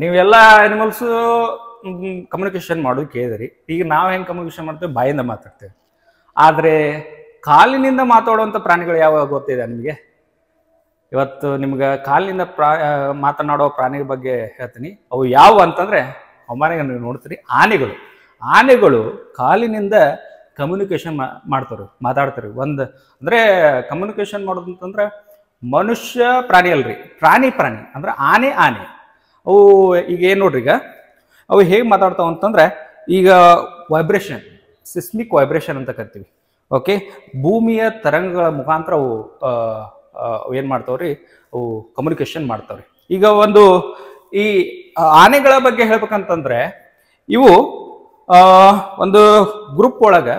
ನೀವೆಲ್ಲ animals communication ಮಾಡೋದು ಕೇಳಿದ್ರಿ ಈಗ ನಾವು ಹೆಂಗೆ ಕಮ್ಯುನಿಕೇಷನ್ ಮಾಡ್ತೇವೆ ಬಾಯಿಂದ ಮಾತಾಡ್ತೇವೆ ಆದರೆ ಕಾಲಿನಿಂದ ಮಾತಾಡುವಂಥ ಪ್ರಾಣಿಗಳು ಯಾವಾಗ ಗೊತ್ತಿದೆ ನಿಮಗೆ ಇವತ್ತು ನಿಮ್ಗೆ ಕಾಲಿನಿಂದ ಪ್ರಾ ಮಾತನಾಡೋ ಪ್ರಾಣಿಗಳ ಬಗ್ಗೆ ಹೇಳ್ತೀನಿ ಅವು ಯಾವ ಅಂತಂದ್ರೆ ಅವಮಾನಿಗೆ ನೀವು ನೋಡ್ತೀರಿ ಆನೆಗಳು ಆನೆಗಳು ಕಾಲಿನಿಂದ ಕಮ್ಯುನಿಕೇಷನ್ ಮಾಡ್ತಾರೆ ಮಾತಾಡ್ತಾರೆ ಒಂದು ಅಂದರೆ ಕಮ್ಯುನಿಕೇಷನ್ ಮಾಡೋದು ಅಂತಂದ್ರೆ ಮನುಷ್ಯ ಪ್ರಾಣಿ ಅಲ್ರಿ ಪ್ರಾಣಿ ಪ್ರಾಣಿ ಅಂದ್ರೆ ಆನೆ ಆನೆ ಅವು ಈಗ ಏನು ನೋಡ್ರಿ ಈಗ ಅವು ಹೇಗೆ ಮಾತಾಡ್ತಾವ ಅಂತಂದ್ರೆ ಈಗ ವೈಬ್ರೇಷನ್ ಸಿಸ್ಮಿಕ್ ವೈಬ್ರೇಷನ್ ಅಂತ ಕರಿತೀವಿ ಓಕೆ ಭೂಮಿಯ ತರಂಗಗಳ ಮುಖಾಂತರ ಅವು ಏನು ಮಾಡ್ತಾವ್ರಿ ಅವು ಕಮ್ಯುನಿಕೇಶನ್ ಮಾಡ್ತಾವ್ರಿ ಈಗ ಒಂದು ಈ ಆನೆಗಳ ಬಗ್ಗೆ ಹೇಳ್ಬೇಕಂತಂದ್ರೆ ಇವು ಒಂದು ಗ್ರೂಪ್ ಒಳಗೆ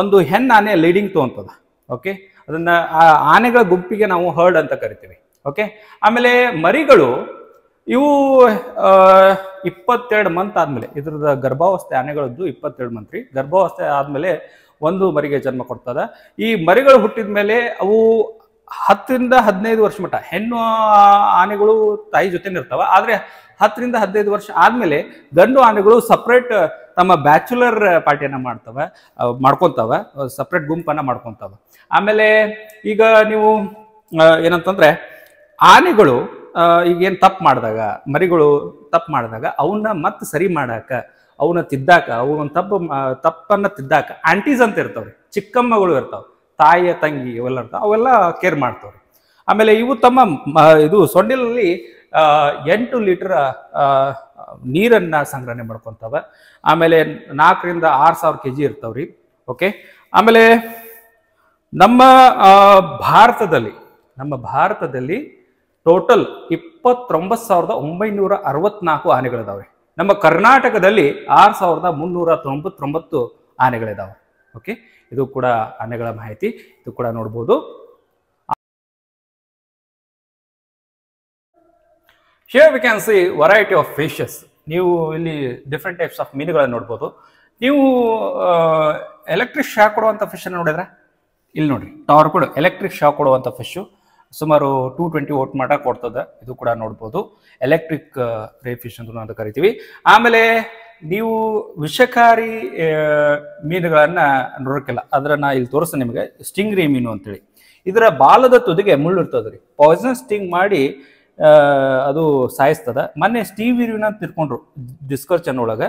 ಒಂದು ಹೆಣ್ಣು ಆನೆ ಲೀಡಿಂಗ್ ತೊಗೊಂತದ ಓಕೆ ಅದನ್ನ ಆ ಆನೆಗಳ ಗುಂಪಿಗೆ ನಾವು ಹರ್ಡ್ ಅಂತ ಕರಿತೀವಿ ಓಕೆ ಆಮೇಲೆ ಮರಿಗಳು ಇವು ಇಪ್ಪತ್ತೆರಡು ಮಂತ್ ಆದಮೇಲೆ ಇದ್ರದ ಗರ್ಭಾವಸ್ಥೆ ಆನೆಗಳದ್ದು ಇಪ್ಪತ್ತೆರಡು ಮಂತ್ ರೀ ಗರ್ಭಾವಸ್ಥೆ ಆದಮೇಲೆ ಒಂದು ಮರಿಗೆ ಜನ್ಮ ಕೊಡ್ತದೆ ಈ ಮರಿಗಳು ಹುಟ್ಟಿದ ಮೇಲೆ ಅವು ಹತ್ತರಿಂದ ಹದಿನೈದು ವರ್ಷ ಮಟ್ಟ ಹೆಣ್ಣು ಆನೆಗಳು ತಾಯಿ ಜೊತೆ ಇರ್ತಾವೆ ಆದರೆ ಹತ್ತರಿಂದ ಹದಿನೈದು ವರ್ಷ ಆದಮೇಲೆ ಗಂಡು ಆನೆಗಳು ಸಪ್ರೇಟ್ ತಮ್ಮ ಬ್ಯಾಚುಲರ್ ಪಾರ್ಟಿಯನ್ನು ಮಾಡ್ತವೆ ಮಾಡ್ಕೊತಾವೆ ಸಪ್ರೇಟ್ ಗುಂಪನ್ನು ಮಾಡ್ಕೊತಾವೆ ಆಮೇಲೆ ಈಗ ನೀವು ಏನಂತಂದರೆ ಆನೆಗಳು ಈಗೇನು ತಪ್ಪು ಮಾಡಿದಾಗ ಮರಿಗಳು ತಪ್ಪು ಮಾಡಿದಾಗ ಅವನ್ನ ಮತ್ತೆ ಸರಿ ಮಾಡಾಕ ಅವನ್ನ ತಿದ್ದಾಕ ಅವನ್ನ ತಪ್ಪು ತಪ್ಪನ್ನ ತಿದ್ದಾಕ ಆಂಟೀಸ್ ಅಂತ ಇರ್ತಾವ್ರಿ ಚಿಕ್ಕಮ್ಮಗಳು ಇರ್ತಾವೆ ತಾಯಿಯ ತಂಗಿ ಇವೆಲ್ಲ ಇರ್ತಾವೆ ಅವೆಲ್ಲ ಕೇರ್ ಮಾಡ್ತಾವ್ರಿ ಆಮೇಲೆ ಇವು ತಮ್ಮ ಇದು ಸೊಂಡಿಲಲ್ಲಿ ಎಂಟು ಲೀಟರ್ ನೀರನ್ನ ಸಂಗ್ರಹಣೆ ಮಾಡ್ಕೊತಾವ ಆಮೇಲೆ ನಾಲ್ಕರಿಂದ ಆರು ಸಾವಿರ ಕೆ ಜಿ ಇರ್ತಾವ್ರಿ ಓಕೆ ಆಮೇಲೆ ನಮ್ಮ ಭಾರತದಲ್ಲಿ ನಮ್ಮ ಭಾರತದಲ್ಲಿ ಟೋಟಲ್ ಇಪ್ಪತ್ತೊಂಬತ್ತು ಸಾವಿರದ ಒಂಬೈನೂರ ಅರವತ್ನಾಲ್ಕು ಆನೆಗಳಿದಾವೆ ನಮ್ಮ ಕರ್ನಾಟಕದಲ್ಲಿ ಆರು ಸಾವಿರದ ಮುನ್ನೂರ ತೊಂಬತ್ತೊಂಬತ್ತು ಆನೆಗಳಿದಾವೆ ಓಕೆ ಇದು ಕೂಡ ಆನೆಗಳ ಮಾಹಿತಿ ಇದು ಕೂಡ ನೋಡ್ಬೋದು share we can see variety of fishes ನೀವು ಇಲ್ಲಿ ಡಿಫ್ರೆಂಟ್ ಟೈಪ್ಸ್ ಆಫ್ ಮೀನುಗಳನ್ನು ನೋಡ್ಬೋದು ನೀವು ಎಲೆಕ್ಟ್ರಿಕ್ ಶಾಕ್ ಕೊಡುವಂಥ ಫಿಶನ್ನು ನೋಡಿದ್ರೆ ಇಲ್ಲಿ ನೋಡ್ರಿ ಕೂಡ ಎಲೆಕ್ಟ್ರಿಕ್ ಶಾಕ್ ಕೊಡುವಂಥ ಫಿಶ್ ಸುಮಾರು ಟೂ ಟ್ವೆಂಟಿ ಓಟ್ ಮಟ್ಟ ಕೊಡ್ತದೆ ಇದು ಕೂಡ ನೋಡ್ಬೋದು ಎಲೆಕ್ಟ್ರಿಕ್ ರೇ ಫಿಶ್ ಅಂತ ನಾವು ಕರಿತೀವಿ ಆಮೇಲೆ ನೀವು ವಿಷಕಾರಿ ಮೀನುಗಳನ್ನ ನೋಡೋಕ್ಕಿಲ್ಲ ಅದರ ನಾ ಇಲ್ಲಿ ತೋರಿಸ ನಿಮಗೆ ಸ್ಟಿಂಗ್ ರೇ ಮೀನು ಅಂತೇಳಿ ಇದರ ಬಾಲದ ತುದಿಗೆ ಮುಳ್ಳು ಇರ್ತದ್ರಿ ಪಾಯ್ಸನ್ ಸ್ಟಿಂಗ್ ಮಾಡಿ ಅದು ಸಾಯಿಸ್ತದ ಮೊನ್ನೆ ಸ್ಟೀವ್ ಅಂತ ತಿರ್ಕೊಂಡ್ರು ಡಿಸ್ಕರ್ ಒಳಗೆ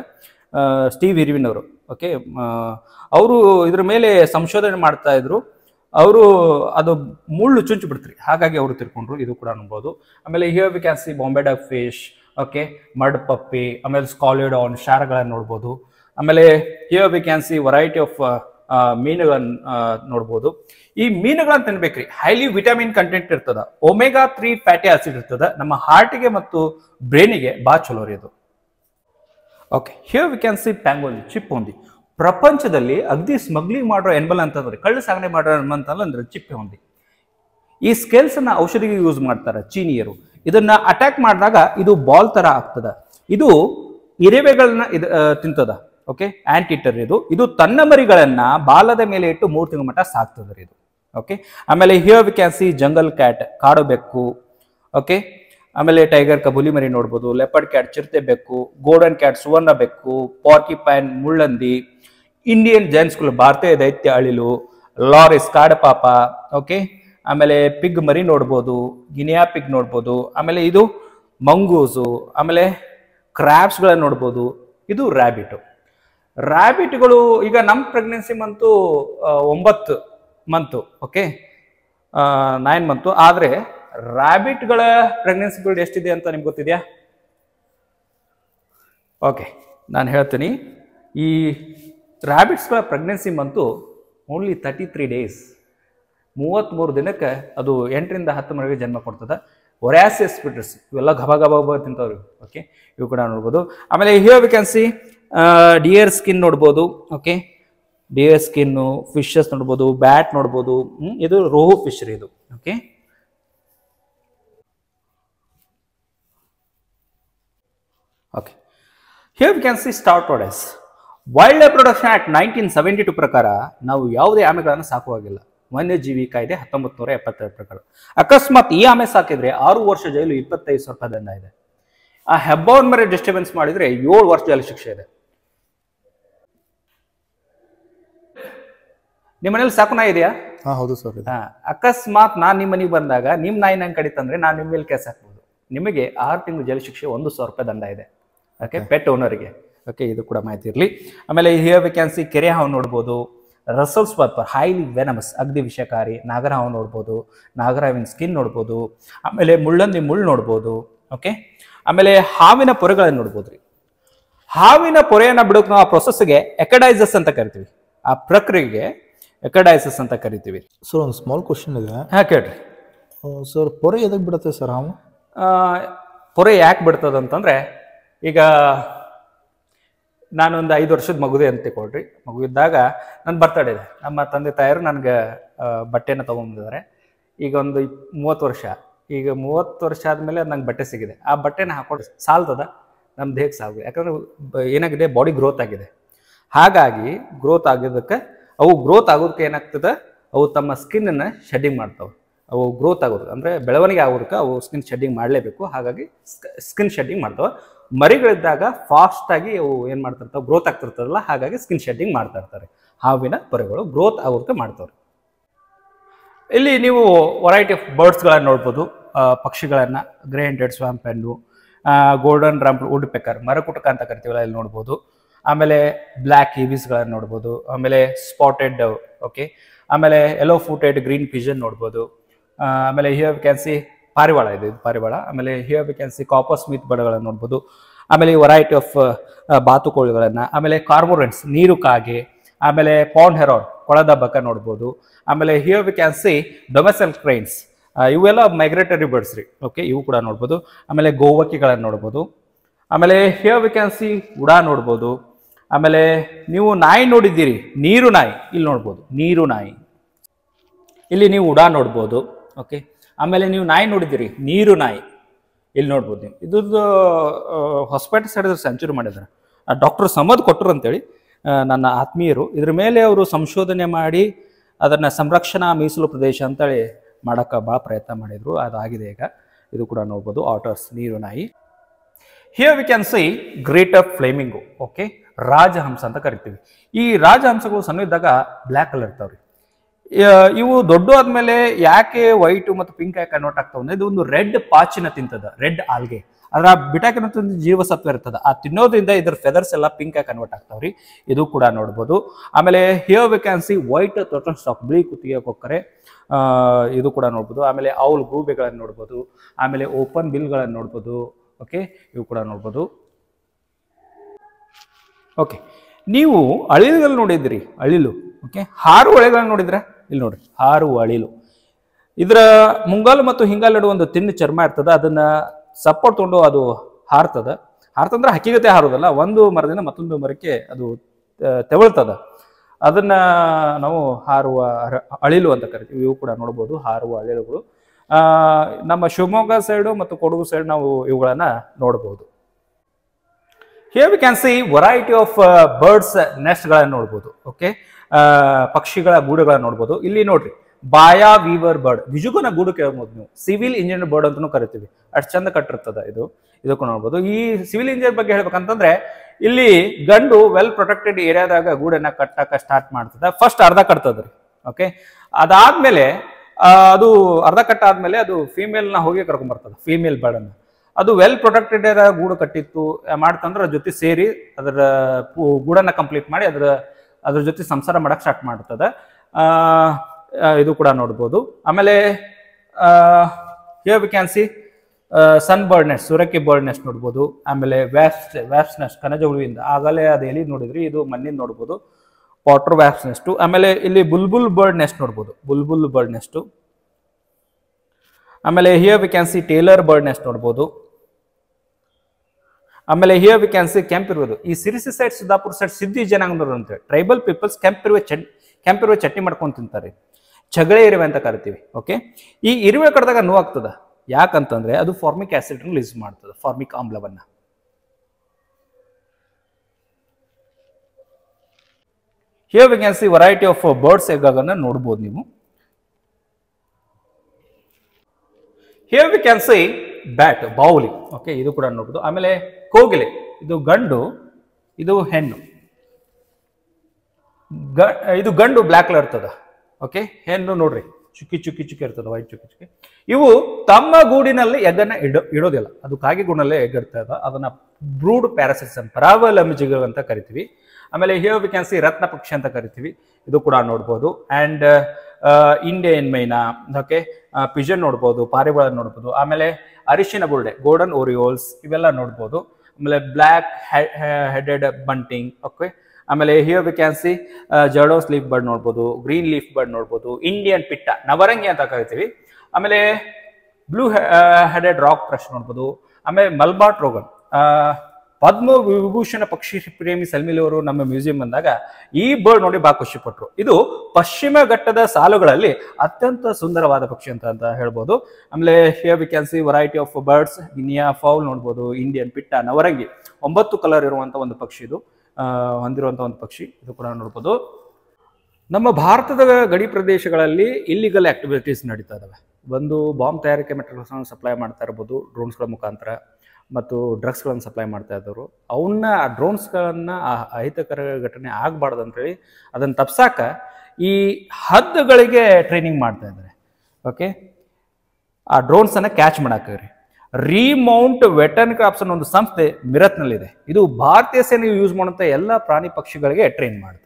ಸ್ಟೀವ್ ಇರ್ವಿನ್ ಅವರು ಓಕೆ ಅವರು ಇದ್ರ ಮೇಲೆ ಸಂಶೋಧನೆ ಮಾಡ್ತಾ ಇದ್ರು ಅವರು ಅದು ಮುಳ್ಳು ಚುಂಚು ಬಿಡ್ತಾರೆ ಹಾಗಾಗಿ ಅವರು ತಿರ್ಕೊಂಡ್ರು ಇದು ಕೂಡ ನೋಡ್ಬೋದು ಆಮೇಲೆ here we can see Bombay dog fish okay mud puppy ಆಮೇಲೆ ಆನ್ ಶಾರ್ಗಳನ್ನು ನೋಡ್ಬೋದು ಆಮೇಲೆ here we can see variety of ಮೀನುಗಳನ್ನು ನೋಡ್ಬೋದು ಈ ಮೀನುಗಳನ್ನು ತಿನ್ಬೇಕ್ರಿ ಹೈಲಿ ವಿಟಮಿನ್ ಕಂಟೆಂಟ್ ಇರ್ತದೆ ಒಮೆಗಾ ತ್ರೀ ಫ್ಯಾಟಿ ಆಸಿಡ್ ಇರ್ತದೆ ನಮ್ಮ ಹಾರ್ಟಿಗೆ ಮತ್ತು ಬ್ರೈನಿಗೆ ಬಾ ಚಲೋ ರೀ ಅದು okay here we can see pangolin ಚಿಪ್ಪುಂದಿ ಪ್ರಪಂಚದಲ್ಲಿ ಅಗ್ದಿ ಸ್ಮಗ್ಲಿಂಗ್ ಮಾಡೋ ಎನ್ಬಲ್ ಅಂತಂದ್ರೆ ಕಳ್ಳು ಸಾಗಣೆ ಮಾಡೋ ಎನ್ಬಲ್ ಅಂತಂದ್ರೆ ಚಿಪ್ಪೆ ಹೊಂದಿ ಈ ಸ್ಕೇಲ್ಸ್ ಅನ್ನ ಔಷಧಿಗೆ ಯೂಸ್ ಮಾಡ್ತಾರೆ ಚೀನಿಯರು ಇದನ್ನ ಅಟ್ಯಾಕ್ ಮಾಡಿದಾಗ ಇದು ಬಾಲ್ ತರ ಆಗ್ತದ ಇದು ಇರಿವೆಗಳನ್ನ ಇದು ತಿಂತದ ಓಕೆ ಆಂಟಿಟರ್ ಇದು ಇದು ತನ್ನ ಮರಿಗಳನ್ನ ಬಾಲದ ಮೇಲೆ ಇಟ್ಟು ಮೂರು ತಿಂಗಳ ಮಟ್ಟ ಸಾಕ್ತದ್ರಿ ಇದು ಓಕೆ ಆಮೇಲೆ here we can see jungle cat ಕಾಡು ಬೆಕ್ಕು ಓಕೆ ಆಮೇಲೆ ಟೈಗರ್ ಕಬೂಲಿ ಮರಿ ನೋಡ್ಬೋದು ಲೆಪರ್ಡ್ ಕ್ಯಾಟ್ ಚಿರತೆ ಬೆಕ್ಕು ಗೋಲ್ಡನ್ ಕ್ಯಾಟ್ ಸುವರ್ಣ ಬೆಕ್ಕು ಪಾರ್ಕಿ ಪ್ಯಾನ್ ಮುಳ್ಳಂದಿ ಇಂಡಿಯನ್ ಜೈನ್ಸ್ಗಳು ಭಾರತೀಯ ದೈತ್ಯ ಅಳಿಲು ಲಾರಿಸ್ ಪಾಪ ಓಕೆ ಆಮೇಲೆ ಪಿಗ್ ಮರಿ ನೋಡ್ಬೋದು ಗಿನಿಯಾ ಪಿಗ್ ನೋಡ್ಬೋದು ಆಮೇಲೆ ಇದು ಮಂಗೂಸು ಆಮೇಲೆ ಕ್ರ್ಯಾಬ್ಸ್ಗಳನ್ನ ನೋಡ್ಬೋದು ಇದು ರ್ಯಾಬಿಟು ರ್ಯಾಬಿಟ್ಗಳು ಈಗ ನಮ್ಮ ಪ್ರೆಗ್ನೆನ್ಸಿ ಮಂತು ಒಂಬತ್ತು ಮಂತು ಓಕೆ ನೈನ್ ಮಂತು ಆದರೆ ರಾಬಿಟ್ಗಳ ಪ್ರೆಗ್ನೆನ್ಸಿ ಪೀರಿಯಡ್ ಎಷ್ಟಿದೆ ಅಂತ ನಿಮ್ಗೆ ಗೊತ್ತಿದೆಯಾ ಓಕೆ ನಾನು ಹೇಳ್ತೀನಿ ಈ ರಾಬಿಟ್ಸ್ಗಳ pregnancy month only thirty three days ಮೂವತ್ತ್ಮೂರು ದಿನಕ್ಕೆ ಅದು ಎಂಟರಿಂದ ಹತ್ತು ಮನೆಗೆ ಜನ್ಮ ಕೊಡ್ತದೆ ಒರ್ಯಾಸಿಯಸ್ ಬಿಟ್ರಸ್ ಇವೆಲ್ಲ ಗಬ ಗಬ ತಿಂತವ್ರಿ ಓಕೆ ಇವು ಕೂಡ ನೋಡ್ಬೋದು ಆಮೇಲೆ ಹಿಯರ್ ವಿ ಡಿಯರ್ ಸ್ಕಿನ್ ನೋಡ್ಬೋದು ಓಕೆ ಡಿಯರ್ ಸ್ಕಿನ್ನು ಫಿಶಸ್ ನೋಡ್ಬೋದು ಬ್ಯಾಟ್ ನೋಡ್ಬೋದು ಇದು ರೋಹು ಫಿಶ್ ರೀ ಇದು okay here we can see star tortoise wildlife production act nineteen seventy two ಪ್ರಕಾರ ನಾವು ಯಾವುದೇ ಆಮೆಗಳನ್ನು ಸಾಕುವಾಗಿಲ್ಲ ವನ್ಯಜೀವಿ ಕಾಯ್ದೆ ಹತ್ತೊಂಬತ್ತು ನೂರ ಎಪ್ಪತ್ತೆರಡು ಪ್ರಕಾರ ಅಕಸ್ಮಾತ್ ಈ ಆಮೆ ಸಾಕಿದ್ರೆ ಆರು ವರ್ಷ ಜೈಲು ಇಪ್ಪತ್ತೈದು ಸಾವಿರ ರೂಪಾಯಿ ದಂಡ ಇದೆ ಆ ಹೆಬ್ಬಾವನ್ ಮೇಲೆ ಡಿಸ್ಟರ್ಬೆನ್ಸ್ ಮಾಡಿದ್ರೆ ಏಳು ವರ್ಷ ಜೈಲು ಶಿಕ್ಷೆ ಇದೆ ನಿಮ್ಮ ಮನೇಲಿ ಸಾಕು ನಾಯಿ ಇದೆಯಾ ಹೌದು ಸರ್ ಅಕಸ್ಮಾತ್ ನಾನು ನಿಮ್ಮ ಮನೆಗೆ ಬಂದಾಗ ನಿಮ್ಮ ನಾಯಿ ನಂಗೆ ಕಡಿತಂದ್ರೆ ನಾನು ನಿಮ್ಮ ಮೇಲೆ ಕೇಸ್ ಹಾಕ್ಬೋದು ನಿಮಗೆ ಆರು ತಿಂಗಳು ಜೈಲು ಶಿಕ್ಷೆ ಒಂದು ಸಾವಿರ ರೂಪಾಯಿ ದಂಡ ಇದೆ ಓಕೆ ಪೆಟ್ ಓನರ್ಗೆ ಓಕೆ ಇದು ಕೂಡ ಮಾಹಿತಿ ಇರಲಿ ಆಮೇಲೆ ಹಿಯರ್ ವಿ ಕ್ಯಾನ್ ಸಿ ಕೆರೆ ಹಾವು ನೋಡ್ಬೋದು ರಸಲ್ಸ್ ವರ್ಪರ್ ಹೈಲಿ ವೆನಮಸ್ ಅಗ್ದಿ ವಿಷಕಾರಿ ನಾಗರ ಹಾವು ನೋಡ್ಬೋದು ನಾಗರ ಹಾವಿನ ಸ್ಕಿನ್ ನೋಡ್ಬೋದು ಆಮೇಲೆ ಮುಳ್ಳಂದಿ ಮುಳ್ಳು ನೋಡ್ಬೋದು ಓಕೆ ಆಮೇಲೆ ಹಾವಿನ ಪೊರೆಗಳನ್ನು ನೋಡ್ಬೋದು ರೀ ಹಾವಿನ ಪೊರೆಯನ್ನು ಬಿಡೋಕೆ ನಾವು ಆ ಪ್ರೊಸೆಸ್ಗೆ ಎಕಡೈಸಸ್ ಅಂತ ಕರಿತೀವಿ ಆ ಪ್ರಕ್ರಿಯೆಗೆ ಎಕಡೈಸಸ್ ಅಂತ ಕರಿತೀವಿ ಸರ್ ಒಂದು ಸ್ಮಾಲ್ ಕ್ವಶನ್ ಇದೆ ಹಾಂ ಕೇಳ್ರಿ ಸರ್ ಪೊರೆ ಎದಕ್ಕೆ ಬಿಡುತ್ತೆ ಸರ್ ಹಾವು ಪೊರೆ ಯಾಕೆ ಬಿಡ್ತದಂತಂದರೆ ಈಗ ನಾನೊಂದು ಐದು ವರ್ಷದ ಮಗುದೆ ಅಂತ ಕೊಡ್ರಿ ಮಗು ಇದ್ದಾಗ ನನ್ನ ಬರ್ತಡೇ ಇದೆ ನಮ್ಮ ತಂದೆ ತಾಯರು ನನಗೆ ಬಟ್ಟೆನ ತೊಗೊಂಬಂದಿದ್ದಾರೆ ಈಗ ಒಂದು ಮೂವತ್ತು ವರ್ಷ ಈಗ ಮೂವತ್ತು ವರ್ಷ ಆದಮೇಲೆ ನಂಗೆ ಬಟ್ಟೆ ಸಿಗಿದೆ ಆ ಬಟ್ಟೆನ ಹಾಕೊಂಡು ಸಾಲ್ತದ ನಮ್ಮ ದೇಹಕ್ಕೆ ಸಾವು ಯಾಕಂದ್ರೆ ಏನಾಗಿದೆ ಬಾಡಿ ಗ್ರೋತ್ ಆಗಿದೆ ಹಾಗಾಗಿ ಗ್ರೋತ್ ಆಗಿದ್ದಕ್ಕೆ ಅವು ಗ್ರೋತ್ ಆಗೋದಕ್ಕೆ ಏನಾಗ್ತದೆ ಅವು ತಮ್ಮ ಸ್ಕಿನ್ನನ್ನು ಶೆಡ್ಡಿಂಗ್ ಮಾಡ್ತವೆ ಅವು ಗ್ರೋತ್ ಆಗೋದು ಅಂದರೆ ಬೆಳವಣಿಗೆ ಆಗೋದಕ್ಕೆ ಅವು ಸ್ಕಿನ್ ಶೆಡ್ಡಿಂಗ್ ಮಾಡಲೇಬೇಕು ಹಾಗಾಗಿ ಸ್ಕಿನ್ ಶೆಡ್ಡಿಂಗ್ ಮಾಡ್ತಾವೆ ಮರಿಗಳಿದ್ದಾಗ ಫಾಸ್ಟ್ ಆಗಿ ಅವು ಏನು ಮಾಡ್ತಿರ್ತಾವೆ ಗ್ರೋತ್ ಆಗ್ತಿರ್ತಾರಲ್ಲ ಹಾಗಾಗಿ ಸ್ಕಿನ್ ಶೆಡ್ಡಿಂಗ್ ಮಾಡ್ತಾ ಇರ್ತಾರೆ ಹಾವಿನ ಪೊರೆಗಳು ಗ್ರೋತ್ ಆಗೋದಕ್ಕೆ ಮಾಡ್ತವ್ರೆ ಇಲ್ಲಿ ನೀವು ವೆರೈಟಿ ಆಫ್ ಬರ್ಡ್ಸ್ಗಳನ್ನು ನೋಡ್ಬೋದು ಪಕ್ಷಿಗಳನ್ನು grey swamphen golden ramp woodpecker ಮರಕುಟಕ ಅಂತ ಕರಿತೀವಲ್ಲ ಇಲ್ಲಿ ನೋಡ್ಬೋದು ಆಮೇಲೆ ಬ್ಲ್ಯಾಕ್ ಗಳನ್ನ ನೋಡ್ಬೋದು ಆಮೇಲೆ ಸ್ಪಾಟೆಡ್ ಡವ್ ಓಕೆ ಆಮೇಲೆ ಯೆಲ್ಲೋ ಫೂಟೆಡ್ ಗ್ರೀನ್ ಪಿಜನ್ ನೋಡ್ಬೋದು ಆಮೇಲೆ ಹಿಯರ್ ಕ್ಯಾನ್ ಸಿ ಪಾರಿವಾಳ ಇದೆ ಇದು ಪಾರಿವಾಳ ಆಮೇಲೆ here we can see coppersmith ಬಡಗಳನ್ನು ನೋಡ್ಬೋದು ಆಮೇಲೆ ವೆರೈಟಿ ಆಫ್ ಬಾತುಕೋಳಿಗಳನ್ನು ಆಮೇಲೆ ಕಾರ್ಮೋರೆಂಟ್ಸ್ ನೀರು ಕಾಗೆ ಆಮೇಲೆ ಪೌಂಡ್ ಹೆರಾನ್ ಕೊಳದ ಬಕ ನೋಡ್ಬೋದು ಆಮೇಲೆ here we can demoiselle cranes ಇವೆಲ್ಲ ಮೈಗ್ರೇಟರಿ ಬರ್ಡ್ಸ್ ರೀ ಓಕೆ ಇವು ಕೂಡ ನೋಡ್ಬೋದು ಆಮೇಲೆ ಗೋವಕ್ಕಿಗಳನ್ನು ನೋಡ್ಬೋದು ಆಮೇಲೆ ಹಿಯರ್ ವಿ ಕ್ಯಾನ್ ಉಡಾ ನೋಡ್ಬೋದು ಆಮೇಲೆ ನೀವು ನಾಯಿ ನೋಡಿದ್ದೀರಿ ನೀರು ನಾಯಿ ಇಲ್ಲಿ ನೋಡ್ಬೋದು ನೀರು ನಾಯಿ ಇಲ್ಲಿ ನೀವು ಉಡಾ ನೋಡ್ಬೋದು ಓಕೆ ಆಮೇಲೆ ನೀವು ನಾಯಿ ನೋಡಿದ್ದೀರಿ ನೀರು ನಾಯಿ ಇಲ್ಲಿ ನೋಡ್ಬೋದು ನೀವು ಇದ್ರದ್ದು ಹಾಸ್ಪಿಟಲ್ ಸೈಡ್ ಸೆಂಚುರಿ ಮಾಡಿದ್ದಾರೆ ಡಾಕ್ಟರ್ ಸಮದ್ ಕೊಟ್ಟರು ಅಂತೇಳಿ ನನ್ನ ಆತ್ಮೀಯರು ಇದ್ರ ಮೇಲೆ ಅವರು ಸಂಶೋಧನೆ ಮಾಡಿ ಅದನ್ನ ಸಂರಕ್ಷಣಾ ಮೀಸಲು ಪ್ರದೇಶ ಅಂತೇಳಿ ಮಾಡೋಕೆ ಭಾಳ ಪ್ರಯತ್ನ ಮಾಡಿದರು ಅದಾಗಿದೆ ಈಗ ಇದು ಕೂಡ ನೋಡ್ಬೋದು ಆಟರ್ಸ್ ನೀರು ನಾಯಿ here we can see greater flamingo okay ರಾಜಹಂಸ ಅಂತ ಕರಿತೀವಿ ಈ ರಾಜಹಂಸಗಳು ಸಣ್ಣ ಇದ್ದಾಗ ಬ್ಲ್ಯಾಕ್ ಕಲರ್ ಇರ್ತಾವ್ರಿ ಇವು ದೊಡ್ಡ ಆದ್ಮೇಲೆ ಯಾಕೆ ವೈಟ್ ಮತ್ತು ಪಿಂಕ್ ಯಾಕೆ ಕನ್ವರ್ಟ್ ಆಗ್ತಾವ ಇದು ಒಂದು ರೆಡ್ ಪಾಚಿನ ತಿಂತದ ರೆಡ್ ಆಲ್ಗೆ ಅದ್ರ ಬಿಟಾಕಿನ ಜೀವಸತ್ವ ಇರ್ತದ ಆ ತಿನ್ನೋದ್ರಿಂದ ಇದ್ರ ಫೆದರ್ಸ್ ಎಲ್ಲ ಪಿಂಕ್ ಆಗಿ ಕನ್ವರ್ಟ್ ಆಗ್ತಾವ್ರಿ ಇದು ಕೂಡ ನೋಡ್ಬೋದು ಆಮೇಲೆ here we can see white total stork ಬಿಳಿ ಕುತ್ತಿಗೆ ಕೊಕ್ಕರೆ ಇದು ಕೂಡ ನೋಡ್ಬೋದು ಆಮೇಲೆ ಅವಲ್ ಗೂಬೆಗಳನ್ನು ನೋಡ್ಬೋದು ಆಮೇಲೆ ಓಪನ್ ಬಿಲ್ಗಳನ್ನು ನೋಡ್ಬೋದು ಓಕೆ ಇವು ಕೂಡ ನೋಡ್ಬೋದು ಓಕೆ ನೀವು ಅಳಿಲುಗಳು ನೋಡಿದ್ರಿ ಅಳಿಲು ಓಕೆ ಹಾರು ಒಳೆಗಳನ್ನ ನೋಡಿದ್ರೆ ಇಲ್ಲಿ ನೋಡ್ರಿ ಹಾರುವ ಅಳಿಲು ಇದರ ಮುಂಗಾಲು ಮತ್ತು ಹಿಂಗಾಲು ನಡುವ ಒಂದು ತಿನ್ನ ಚರ್ಮ ಇರ್ತದ ಅದನ್ನ ಸಪೋರ್ಟ್ ತಗೊಂಡು ಅದು ಹಾರ್ತದ ಹಾರ್ತಂದ್ರೆ ಹಕ್ಕಿಗತೆ ಹಾರೋದಲ್ಲ ಒಂದು ಮರದಿಂದ ಮತ್ತೊಂದು ಮರಕ್ಕೆ ಅದು ತೆವಳ್ತದ ಅದನ್ನ ನಾವು ಹಾರುವ ಅಳಿಲು ಅಂತ ಕರಿತೀವಿ ಇವು ಕೂಡ ನೋಡ್ಬೋದು ಹಾರುವ ಅಳಿಲುಗಳು ನಮ್ಮ ಶಿವಮೊಗ್ಗ ಸೈಡು ಮತ್ತು ಕೊಡಗು ಸೈಡ್ ನಾವು ಇವುಗಳನ್ನ ನೋಡ್ಬೋದು here we can see variety of birds ನೆಸ್ಟ್ಗಳನ್ನು ನೋಡ್ಬೋದು ಓಕೆ ಪಕ್ಷಿಗಳ ಗೂಡುಗಳನ್ನ ನೋಡ್ಬೋದು ಇಲ್ಲಿ ನೋಡ್ರಿ ಬಾಯಾ ವೀವರ್ ಬರ್ಡ್ ವಿಜುಗನ ಗೂಡು ಕೇಳ್ಬೋದು ನೀವು ಸಿವಿಲ್ ಇಂಜಿನಿಯರ್ ಬರ್ಡ್ ಅಂತ ಕರಿತೀವಿ ಅಷ್ಟು ಚಂದ ಕಟ್ಟಿರ್ತದ ಇದು ಇದಕ್ಕೂ ನೋಡ್ಬೋದು ಈ ಸಿವಿಲ್ ಇಂಜಿನಿಯರ್ ಬಗ್ಗೆ ಹೇಳ್ಬೇಕಂತಂದ್ರೆ ಇಲ್ಲಿ ಗಂಡು ವೆಲ್ ಪ್ರೊಟೆಕ್ಟೆಡ್ ಏರಿಯಾದಾಗ ಗೂಡನ್ನ ಕಟ್ಟಕ ಸ್ಟಾರ್ಟ್ ಮಾಡ್ತದೆ ಫಸ್ಟ್ ಅರ್ಧ ಕಟ್ತದ್ರಿ ಓಕೆ ಅದಾದ್ಮೇಲೆ ಅದು ಅರ್ಧ ಕಟ್ಟಾದ್ಮೇಲೆ ಅದು ನ ಹೋಗಿ ಕರ್ಕೊಂಡ್ ಬರ್ತದೆ ಫೀಮೇಲ್ ಅನ್ನ ಅದು ವೆಲ್ ಪ್ರೊಟೆಕ್ಟೆಡ್ ಗೂಡು ಕಟ್ಟಿತ್ತು ಮಾಡ್ತಂದ್ರೆ ಅದ್ರ ಜೊತೆ ಸೇರಿ ಅದರ ಗೂಡನ್ನ ಕಂಪ್ಲೀಟ್ ಮಾಡಿ ಅದರ ಅದ್ರ ಜೊತೆ ಸಂಸಾರ ಮಾಡಕ್ ಸ್ಟಾರ್ಟ್ ಮಾಡ್ತದೆ ಇದು ಕೂಡ ನೋಡ್ಬೋದು ಆಮೇಲೆ here we can see sunbird nest ಸೂರಕ್ಕೆ ಬರ್ಡ್ ನೆಸ್ಟ್ ನೋಡ್ಬೋದು ಆಮೇಲೆ ವ್ಯಾಪ್ಸ್ ವ್ಯಾಪ್ಸ್ ನೆಸ್ಟ್ ಕನಜ ಹುಳುವಿಂದ ಆಗಲೇ ಅದು ಎಲ್ಲಿ ನೋಡಿದ್ರಿ ಇದು ಮಣ್ಣಿನ ನೋಡ್ಬೋದು ವಾಟರ್ ವ್ಯಾಪ್ಸ್ ನೆಸ್ಟು ಆಮೇಲೆ ಇಲ್ಲಿ ಬುಲ್ಬುಲ್ ಬರ್ಡ್ ನೆಸ್ಟ್ ನೋಡ್ಬೋದು ಬುಲ್ಬುಲ್ ಬರ್ಡ್ ನೆಸ್ಟು ಆಮೇಲೆ here we can see tailor bird nest ನೋಡ್ಬೋದು ಆಮೇಲೆ ಹಿಯರ್ ವಿ ಕ್ಯಾನ್ ಸಿ ಇರ್ಬೋದು ಈ ಸಿರಿಸಿ ಸೈಡ್ ಸಿದ್ದಾಪುರ ಸೈಡ್ ಸಿದ್ಧಿ ಜನಾಂಗದವರು ಅಂತ ಟ್ರೈಬಲ್ ಪೀಪಲ್ಸ್ ಇರುವ ಚಟ್ ಇರುವ ಚಟ್ನಿ ಮಾಡ್ಕೊಂಡು ತಿಂತಾರೆ ಚಗಳೆ ಇರುವೆ ಅಂತ ಕರಿತೀವಿ ಓಕೆ ಈ ಇರುವೆ ಕಡ್ದಾಗ ನೋವಾಗ್ತದ ಯಾಕಂತಂದ್ರೆ ಅದು ಫಾರ್ಮಿಕ್ ಆಸಿಡ್ ರಿಲೀಸ್ ಮಾಡ್ತದೆ ಫಾರ್ಮಿಕ್ ಆಮ್ಲವನ್ನ here we can see variety of birds egg ಅನ್ನ ನೋಡ್ಬೋದು ನೀವು here we can see bat ಬೌಲಿ ಓಕೆ ಇದು ಕೂಡ ನೋಡ್ಬೋದು ಆಮೇಲೆ ಕೋಗಿಲೆ ಇದು ಗಂಡು ಇದು ಹೆಣ್ಣು ಗ ಇದು ಗಂಡು ಬ್ಲ್ಯಾಕ್ ಕಲರ್ ಇರ್ತದ ಓಕೆ ಹೆಣ್ಣು ನೋಡ್ರಿ ಚುಕ್ಕಿ ಚುಕ್ಕಿ ಚುಕ್ಕಿ ಇರ್ತದೆ ವೈಟ್ ಚುಕ್ಕಿ ಚುಕ್ಕಿ ಇವು ತಮ್ಮ ಗೂಡಿನಲ್ಲಿ ಎಗ್ಗನ್ನ ಇಡೋ ಇಡೋದಿಲ್ಲ ಅದು ಕಾಗೆ ಗೂಡಲ್ಲೇ ಎಗ್ ಇರ್ತದ ಅದನ್ನ ಬ್ರೂಡ್ ಪ್ಯಾರಾಸಿಟ್ಸ್ ಪರಾವಲಂಬಿಜಿಗಳು ಅಂತ ಕರಿತೀವಿ ಆಮೇಲೆ ಹಿಯರ್ ವಿ ಕ್ಯಾನ್ ಸಿ ರತ್ನ ಪಕ್ಷಿ ಅಂತ ಕರಿತೀವಿ ಇದು ಕೂಡ ನೋಡ್ಬೋದು ಆ್ಯಂಡ್ ಇಂಡೆ ಮೈನಾ ಓಕೆ ಪಿಜನ್ ನೋಡ್ಬೋದು ಪಾರಿವಾಳ ನೋಡ್ಬೋದು ಆಮೇಲೆ ಅರಿಶಿನ ಬುರುಡೆ ಗೋಲ್ಡನ್ ಓರಿಯೋಲ್ಸ್ ಇವೆಲ್ಲ ನೋಡ್ಬೋದು ಆಮೇಲೆ ಬ್ಲ್ಯಾಕ್ ಹೆಡೆಡ್ ಬಂಟಿಂಗ್ ಓಕೆ ಆಮೇಲೆ here we can see Jerdon's leaf bird ನೋಡ್ಬೋದು ಗ್ರೀನ್ ಲೀಫ್ ಬರ್ಡ್ ನೋಡ್ಬೋದು ಇಂಡಿಯನ್ ಪಿಟ್ಟ ನವರಂಗಿ ಅಂತ ಕರಿತೀವಿ ಆಮೇಲೆ ಬ್ಲೂ ಹೆಡೆಡ್ ರಾಕ್ ಕ್ರಶ್ ನೋಡ್ಬೋದು ಆಮೇಲೆ ಮಲ್ಬಾರ್ ಟ್ರೋಗನ್ ಪದ್ಮ ವಿಭೂಷಣ ಪಕ್ಷಿ ಪ್ರೇಮಿ ಸಲ್ಮಿಲಿ ಅವರು ನಮ್ಮ ಮ್ಯೂಸಿಯಂ ಬಂದಾಗ ಈ ಬರ್ಡ್ ನೋಡಿ ಬಾ ಖುಷಿ ಪಟ್ರು ಇದು ಪಶ್ಚಿಮ ಘಟ್ಟದ ಸಾಲುಗಳಲ್ಲಿ ಅತ್ಯಂತ ಸುಂದರವಾದ ಪಕ್ಷಿ ಅಂತ ಅಂತ ಹೇಳ್ಬೋದು ಆಮೇಲೆ here we can see variety of birds guinea fowl ನೋಡ್ಬೋದು ಇಂಡಿಯನ್ ಪಿಟ್ಟ ನವರಂಗಿ ಒಂಬತ್ತು ಕಲರ್ ಇರುವಂತ ಒಂದು ಪಕ್ಷಿ ಇದು ಹೊಂದಿರುವಂತ ಒಂದು ಪಕ್ಷಿ ಇದು ಕೂಡ ನೋಡ್ಬೋದು ನಮ್ಮ ಭಾರತದ ಗಡಿ ಪ್ರದೇಶಗಳಲ್ಲಿ ಇಲ್ಲಿಗಲ್ ಆಕ್ಟಿವಿಟೀಸ್ ನಡೀತಾ ಇದಾವೆ ಒಂದು ಬಾಂಬ್ ತಯಾರಿಕೆ ಮೆಟೀರಿಯಲ್ಸ್ ಸಪ್ಲೈ ಮಾಡ್ತಾ ಇರ್ಬೋದು ಡ್ರೋನ್ಸ್ಗಳ ಮುಖಾಂತರ ಮತ್ತು ಡ್ರಗ್ಸ್ಗಳನ್ನು ಸಪ್ಲೈ ಮಾಡ್ತಾ ಇದ್ದವರು ಅವನ್ನ ಆ ಡ್ರೋನ್ಸ್ಗಳನ್ನು ಆ ಅಹಿತಕರ ಘಟನೆ ಆಗಬಾರ್ದು ಅಂತೇಳಿ ಅದನ್ನು ತಪ್ಸಾಕ ಈ ಹದ್ದುಗಳಿಗೆ ಟ್ರೈನಿಂಗ್ ಮಾಡ್ತಾ ಇದ್ದಾರೆ ಓಕೆ ಆ ಡ್ರೋನ್ಸನ್ನು ಕ್ಯಾಚ್ ಮಾಡಾಕ್ರಿ ರೀಮೌಂಟ್ ವೆಟನ್ ಕ್ರಾಪ್ಸ್ ಅನ್ನೋ ಒಂದು ಸಂಸ್ಥೆ ಮಿರತ್ನಲ್ಲಿದೆ ಇದು ಭಾರತೀಯ ಸೇನೆ ಯೂಸ್ ಮಾಡುವಂಥ ಎಲ್ಲ ಪ್ರಾಣಿ ಪಕ್ಷಿಗಳಿಗೆ ಟ್ರೈನ್ ಮಾಡ್ತದೆ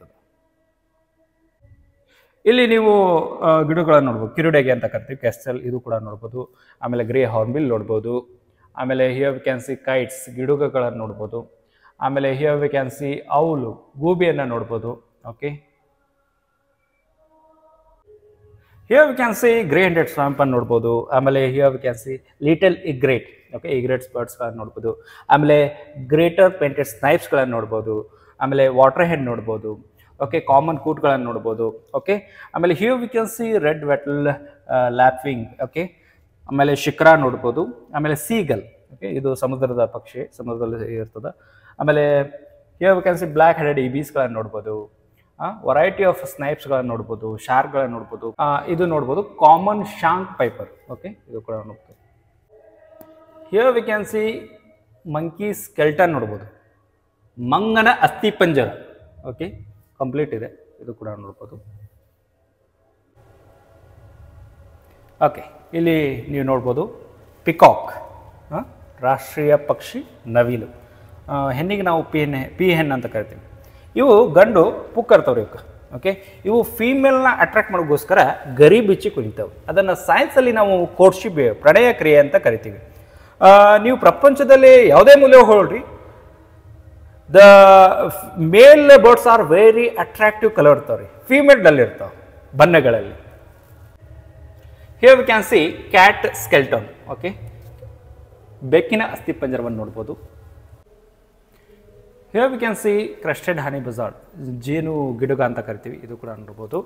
ಇಲ್ಲಿ ನೀವು ಗಿಡಗಳನ್ನು ನೋಡ್ಬೋದು ಕಿರುಡೆಗೆ ಅಂತ ಕರಿತೀವಿ ಕೆಸ್ಟಲ್ ಇದು ಕೂಡ ನೋಡ್ಬೋದು ಆಮೇಲೆ ಗ್ರೇ ಹಾರ್ನ್ಬಿಲ್ ನೋಡ್ಬೋದು ಆಮೇಲೆ here we can see kites ಗಿಡುಗಗಳನ್ನು ನೋಡ್ಬೋದು ಆಮೇಲೆ here we can see owl ಗೂಬಿಯನ್ನು ನೋಡ್ಬೋದು okay here we can see grey hundred ಸ್ವಾಂಪನ್ನು ನೋಡ್ಬೋದು ಆಮೇಲೆ here we can see little egret okay egret ಸ್ಪರ್ಟ್ಸ್ಗಳನ್ನು ನೋಡ್ಬೋದು ಆಮೇಲೆ ಗ್ರೇಟರ್ ಪೇಂಟೆಡ್ ಸ್ನೈಪ್ಸ್ಗಳನ್ನು ನೋಡ್ಬೋದು ಆಮೇಲೆ ವಾಟರ್ ಹೆಡ್ ನೋಡ್ಬೋದು ಓಕೆ ಕಾಮನ್ ಕೂಟ್ಗಳನ್ನು ನೋಡ್ಬೋದು ಓಕೆ ಆಮೇಲೆ here we can see red wattled lapwing okay ಆಮೇಲೆ ಶಿಖರ ನೋಡ್ಬೋದು ಆಮೇಲೆ ಸೀಗಲ್ ಓಕೆ ಇದು ಸಮುದ್ರದ ಪಕ್ಷಿ ಸಮುದ್ರದಲ್ಲಿ ಇರ್ತದೆ ಆಮೇಲೆ ಹೇಳ್ಬೇಕನ್ಸಿ ಕ್ಯಾನ್ ಸಿ ಬ್ಲ್ಯಾಕ್ ಹೆಡೆಡ್ ಇಬೀಸ್ಗಳನ್ನು ನೋಡ್ಬೋದು ವೆರೈಟಿ ಆಫ್ ಸ್ನೈಪ್ಸ್ಗಳನ್ನು ನೋಡ್ಬೋದು ಶಾರ್ಕ್ಗಳನ್ನು ನೋಡ್ಬೋದು ಇದು ನೋಡ್ಬೋದು ಕಾಮನ್ ಶಾಂಕ್ ಪೈಪರ್ ಓಕೆ ಇದು ಕೂಡ ನೋಡ್ಬೋದು here we can see monkey skeleton ನೋಡ್ಬೋದು ಮಂಗನ ಅಸ್ಥಿ ಪಂಜರ ಓಕೆ ಕಂಪ್ಲೀಟ್ ಇದೆ ಇದು ಕೂಡ ನೋಡ್ಬೋದು ಓಕೆ ಇಲ್ಲಿ ನೀವು ನೋಡ್ಬೋದು ಪಿಕಾಕ್ ರಾಷ್ಟ್ರೀಯ ಪಕ್ಷಿ ನವಿಲು ಹೆಣ್ಣಿಗೆ ನಾವು ಪಿ ಎನ್ ಪಿ ಹೆಣ್ಣು ಅಂತ ಕರಿತೀವಿ ಇವು ಗಂಡು ಪುಕ್ಕರ್ತವ್ರು ಇವಕ್ಕೆ ಓಕೆ ಇವು ಫೀಮೇಲ್ನ ಅಟ್ರಾಕ್ಟ್ ಮಾಡೋಕ್ಕೋಸ್ಕರ ಗರಿ ಬಿಚ್ಚಿ ಕುಣಿತಾವೆ ಅದನ್ನು ಸೈನ್ಸಲ್ಲಿ ನಾವು ಕೋಡ್ಶಿ ಪ್ರಣಯ ಕ್ರಿಯೆ ಅಂತ ಕರಿತೀವಿ ನೀವು ಪ್ರಪಂಚದಲ್ಲಿ ಯಾವುದೇ ಮೂಲೆ ಹೋಳ್ರಿ the male birds are very attractive colour ಇರ್ತಾವೆ ಫೀಮೇಲ್ ಫೀಮೇಲ್ನಲ್ಲಿ ಇರ್ತಾವೆ ಬಣ್ಣಗಳಲ್ಲಿ here we can see cat skeleton okay ಬೆಕ್ಕಿನ vannu nodabodu here we can see crested honey buzzard jenu ಗಿಡುಗ anta ಕರಿತೀವಿ idu kuda ನೋಡ್ಬೋದು